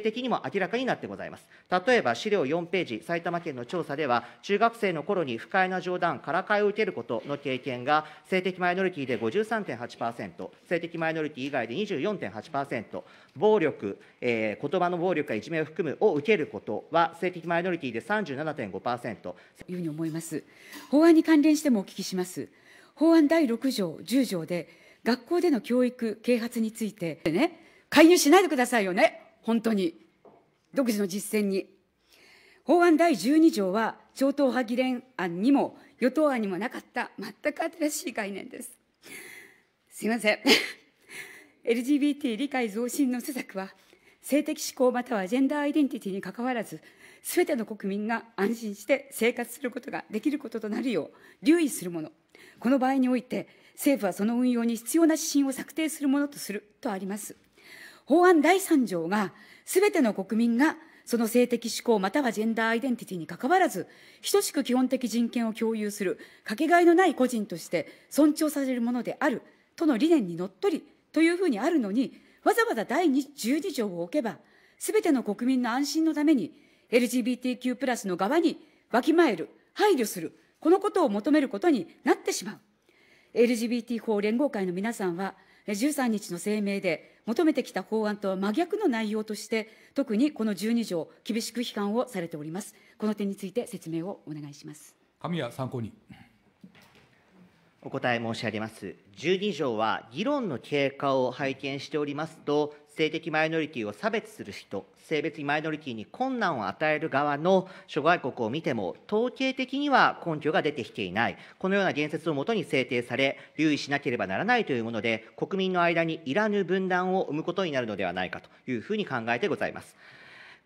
的にも明らかになってございます。例えば資料4ページ、埼玉県の調査では、中学生の頃に不快な冗談、からかいを受けることの経験が、性的マイノリティで53.8%、性的マイノリティ以外で24.8%、暴力、えー、言葉の暴力やいじめを含むを受けることは、性的マイノリティで37.5%。というふうに思います。法案に関連してもお聞きします。法案第6条、10条で、学校での教育、啓発について、ね、介入しないでくださいよね。本当に、独自の実践に。法案第12条は、超党派議連案にも、与党案にもなかった、全く新しい概念です。すいません。LGBT 理解増進の施策は、性的指向またはジェンダーアイデンティティにかかわらず、すべての国民が安心して生活することができることとなるよう留意するもの、この場合において、政府はその運用に必要な指針を策定するものとするとあります。法案第3条が、すべての国民がその性的指向またはジェンダーアイデンティティにかかわらず、等しく基本的人権を共有する、かけがえのない個人として尊重されるものであるとの理念にのっとりというふうにあるのに、わざわざ第12条を置けば、すべての国民の安心のために、LGBTQ プラスの側にわきまえる、配慮する、このことを求めることになってしまう。LGBT 法連合会の皆さんは、13日の声明で、求めてきた法案とは真逆の内容として、特にこの12条、厳しく批判をされております。この点について説明をお願いします。神谷参考人。お答え申し上げます。12条は議論の経過を拝見しておりますと、性的マイノリティを差別する人性別にマイノリティに困難を与える側の諸外国を見ても統計的には根拠が出てきていないこのような言説をもとに制定され留意しなければならないというもので国民の間にいらぬ分断を生むことになるのではないかというふうに考えてございます。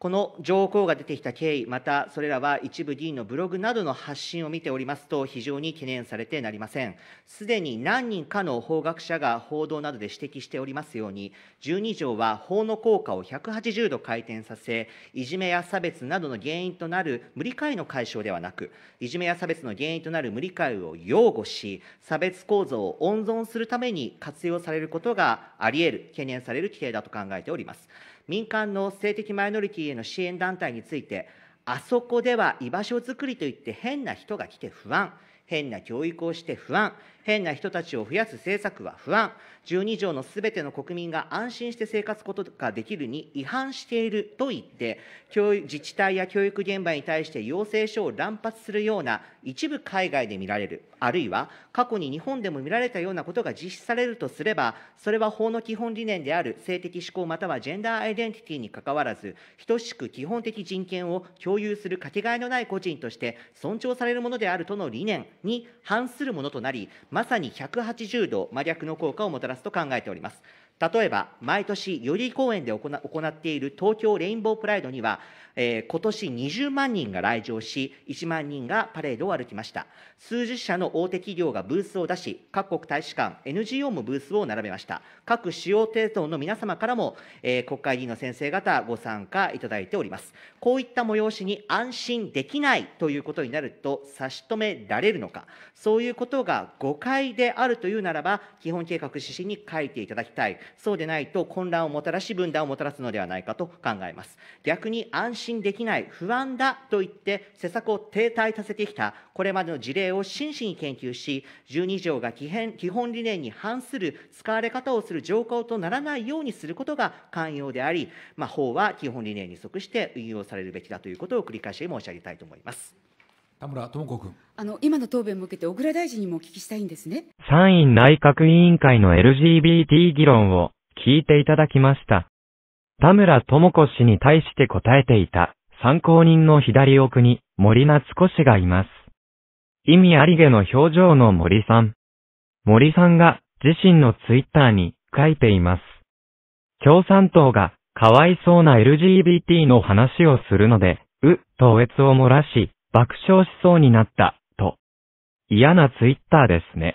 この条項が出てきた経緯、またそれらは一部議員のブログなどの発信を見ておりますと、非常に懸念されてなりません。すでに何人かの法学者が報道などで指摘しておりますように、12条は法の効果を180度回転させ、いじめや差別などの原因となる無理解の解消ではなく、いじめや差別の原因となる無理解を擁護し、差別構造を温存するために活用されることがあり得る、懸念される規定だと考えております。民間の性的マイノリティへの支援団体について、あそこでは居場所づくりといって変な人が来て不安、変な教育をして不安、変な人たちを増やす政策は不安、12条のすべての国民が安心して生活ことができるに違反していると言って教育、自治体や教育現場に対して要請書を乱発するような一部海外で見られる、あるいは過去に日本でも見られたようなことが実施されるとすれば、それは法の基本理念である性的指向またはジェンダーアイデンティティにかかわらず、等しく基本的人権を共有するかけがえのない個人として尊重されるものであるとの理念、に反するものとなり、まさに180度、真逆の効果をもたらすと考えております。例えば、毎年、より公園で行っている東京レインボープライドには、えー、今年20万人が来場し、1万人がパレードを歩きました。数十社の大手企業がブースを出し、各国大使館、NGO もブースを並べました。各主要政党の皆様からも、えー、国会議員の先生方、ご参加いただいております。こういった催しに安心できないということになると、差し止められるのか、そういうことが誤解であるというならば、基本計画指針に書いていただきたい。そうでないと混乱をもたらし分断をもたらすのではないかと考えます逆に安心できない不安だと言って施策を停滞させてきたこれまでの事例を真摯に研究し12条が基本理念に反する使われ方をする条項とならないようにすることが寛容であり、まあ、法は基本理念に即して運用されるべきだということを繰り返し申し上げたいと思います。田村智子君あの今の答弁も受けて小倉大臣にもお聞きしたいんですね参院内閣委員会の LGBT 議論を聞いていただきました田村智子氏に対して答えていた参考人の左奥に森夏子氏がいます意味ありげの表情の森さん森さんが自身のツイッターに書いています共産党がかわいそうな LGBT の話をするので、う、統越を漏らし、爆笑しそうになった、と。嫌なツイッターですね。